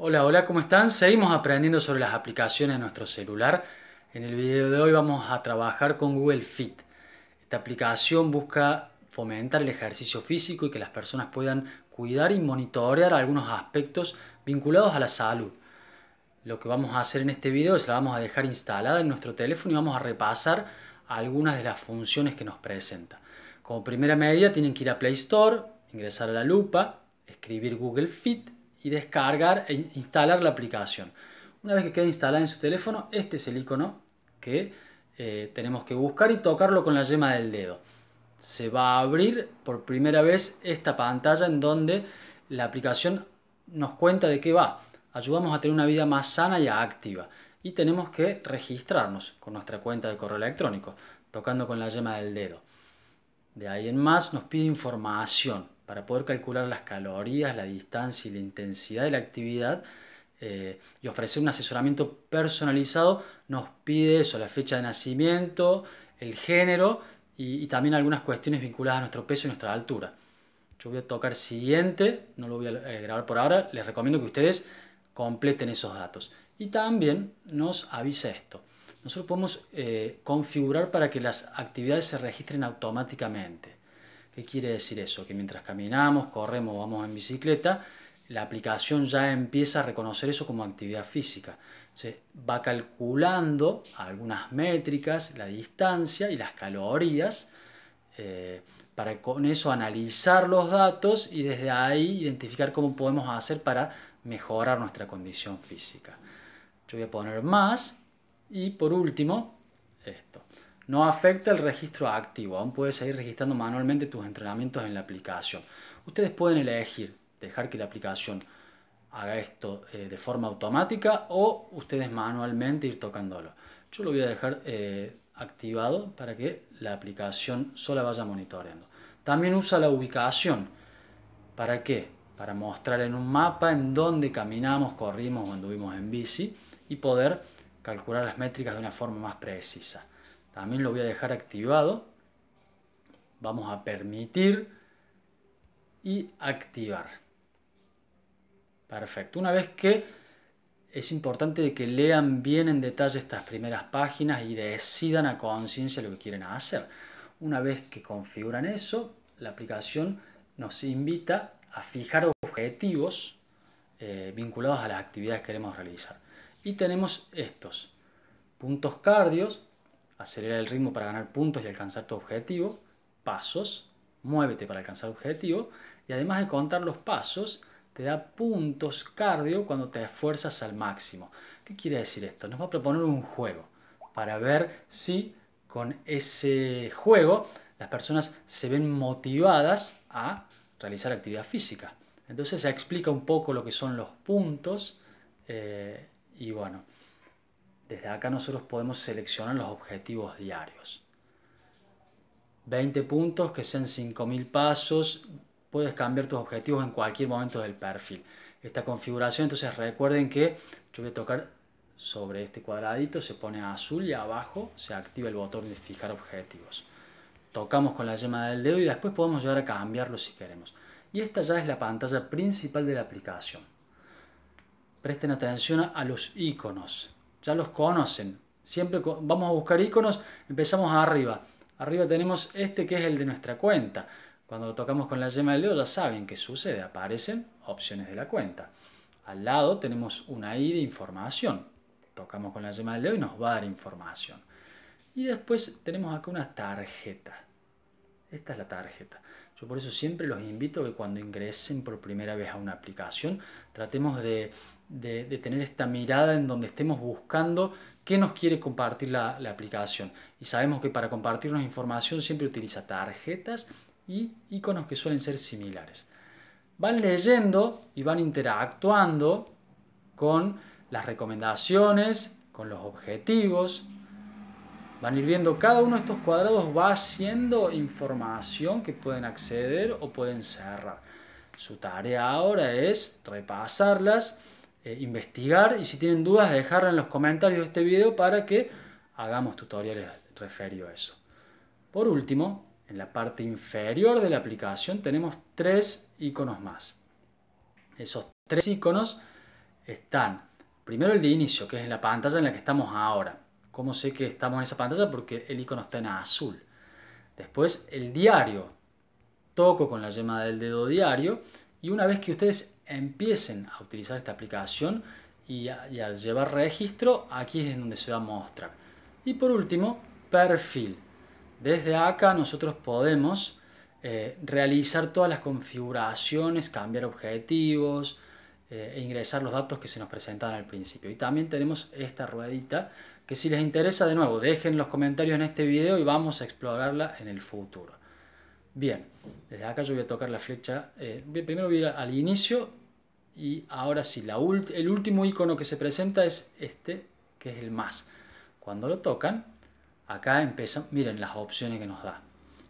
Hola, hola, ¿cómo están? Seguimos aprendiendo sobre las aplicaciones de nuestro celular. En el video de hoy vamos a trabajar con Google Fit. Esta aplicación busca fomentar el ejercicio físico y que las personas puedan cuidar y monitorear algunos aspectos vinculados a la salud. Lo que vamos a hacer en este video es la vamos a dejar instalada en nuestro teléfono y vamos a repasar algunas de las funciones que nos presenta. Como primera medida tienen que ir a Play Store, ingresar a la lupa, escribir Google Fit y descargar e instalar la aplicación. Una vez que queda instalada en su teléfono, este es el icono que eh, tenemos que buscar y tocarlo con la yema del dedo. Se va a abrir por primera vez esta pantalla en donde la aplicación nos cuenta de qué va. Ayudamos a tener una vida más sana y activa. Y tenemos que registrarnos con nuestra cuenta de correo electrónico, tocando con la yema del dedo. De ahí en más nos pide información para poder calcular las calorías, la distancia y la intensidad de la actividad eh, y ofrecer un asesoramiento personalizado, nos pide eso, la fecha de nacimiento, el género y, también algunas cuestiones vinculadas a nuestro peso y nuestra altura. Yo voy a tocar siguiente, no lo voy a eh, grabar por ahora, les recomiendo que ustedes completen esos datos. Y también nos avisa esto. Nosotros podemos eh, configurar para que las actividades se registren automáticamente. ¿Qué quiere decir eso? Que mientras caminamos, corremos, vamos en bicicleta, la aplicación ya empieza a reconocer eso como actividad física. Se va calculando algunas métricas, la distancia y las calorías, eh, para con eso analizar los datos y desde ahí identificar cómo podemos hacer para mejorar nuestra condición física. Yo voy a poner más y por último, esto. No afecta el registro activo, aún puedes seguir registrando manualmente tus entrenamientos en la aplicación. Ustedes pueden elegir dejar que la aplicación haga esto eh, de forma automática o ustedes manualmente ir tocándolo. Yo lo voy a dejar eh, activado para que la aplicación sola vaya monitoreando. También usa la ubicación. ¿Para qué? Para mostrar en un mapa en dónde caminamos, corrimos o anduvimos en bici y poder calcular las métricas de una forma más precisa. También lo voy a dejar activado. Vamos a permitir y activar. Perfecto. Una vez que es importante que lean bien en detalle estas primeras páginas y decidan a conciencia lo que quieren hacer. Una vez que configuran eso, la aplicación nos invita a fijar objetivos eh, vinculados a las actividades que queremos realizar. Y tenemos estos puntos cardios acelera el ritmo para ganar puntos y alcanzar tu objetivo, pasos, muévete para alcanzar el objetivo, y además de contar los pasos, te da puntos cardio cuando te esfuerzas al máximo. ¿Qué quiere decir esto? Nos va a proponer un juego para ver si con ese juego las personas se ven motivadas a realizar actividad física. Entonces se explica un poco lo que son los puntos eh, y bueno. Desde acá nosotros podemos seleccionar los objetivos diarios. 20 puntos que sean 5.000 pasos. Puedes cambiar tus objetivos en cualquier momento del perfil. Esta configuración, entonces recuerden que yo voy a tocar sobre este cuadradito, se pone azul y abajo se activa el botón de fijar objetivos. Tocamos con la yema del dedo y después podemos llegar a cambiarlo si queremos. Y esta ya es la pantalla principal de la aplicación. Presten atención a los iconos ya los conocen. Siempre vamos a buscar iconos, empezamos arriba. Arriba tenemos este que es el de nuestra cuenta. Cuando lo tocamos con la yema del dedo ya saben qué sucede, aparecen opciones de la cuenta. Al lado tenemos una I de información. Tocamos con la yema del dedo y nos va a dar información. Y después tenemos acá unas tarjetas. Esta es la tarjeta. Yo por eso siempre los invito que cuando ingresen por primera vez a una aplicación, tratemos de, tener esta mirada en donde estemos buscando qué nos quiere compartir la, la, aplicación. Y sabemos que para compartirnos información siempre utiliza tarjetas y iconos que suelen ser similares. Van leyendo y van interactuando con las recomendaciones, con los objetivos, Van a ir viendo, cada uno de estos cuadrados va haciendo información que pueden acceder o pueden cerrar. Su tarea ahora es repasarlas, eh, investigar y si tienen dudas dejarla en los comentarios de este video para que hagamos tutoriales referido a eso. Por último, en la parte inferior de la aplicación tenemos tres iconos más. Esos tres iconos están primero el de inicio, que es la pantalla en la que estamos ahora cómo sé que estamos en esa pantalla porque el icono está en azul. Después el diario. Toco con la yema del dedo diario y una vez que ustedes empiecen a utilizar esta aplicación y a, llevar registro, aquí es donde se va a mostrar. Y por último, perfil. Desde acá nosotros podemos eh, realizar todas las configuraciones, cambiar objetivos eh, e ingresar los datos que se nos presentan al principio. Y también tenemos esta ruedita que si les interesa de nuevo dejen los comentarios en este video y vamos a explorarla en el futuro. Bien, desde acá yo voy a tocar la flecha, eh, primero voy a ir al inicio y ahora sí, la el último icono que se presenta es este, que es el más. Cuando lo tocan, acá empiezan, miren las opciones que nos da.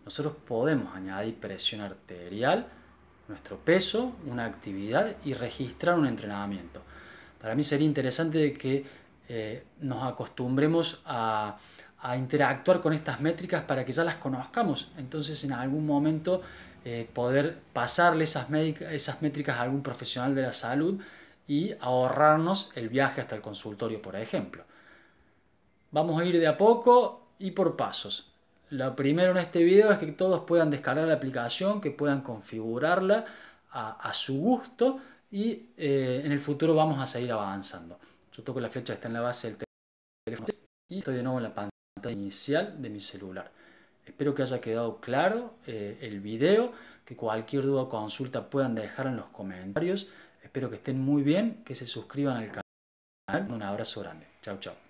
Nosotros podemos añadir presión arterial, nuestro peso, una actividad y registrar un entrenamiento. Para mí sería interesante que eh, nos acostumbremos a, interactuar con estas métricas para que ya las conozcamos. Entonces en algún momento eh, poder pasarle esas, métricas a algún profesional de la salud y ahorrarnos el viaje hasta el consultorio, por ejemplo. Vamos a ir de a poco y por pasos. Lo primero en este video es que todos puedan descargar la aplicación, que puedan configurarla a, su gusto y eh, en el futuro vamos a seguir avanzando. Yo toco la flecha que está en la base del teléfono y estoy de nuevo en la pantalla inicial de mi celular. Espero que haya quedado claro eh, el video, que cualquier duda o consulta puedan dejar en los comentarios. Espero que estén muy bien, que se suscriban al canal. Un abrazo grande. Chao, chao.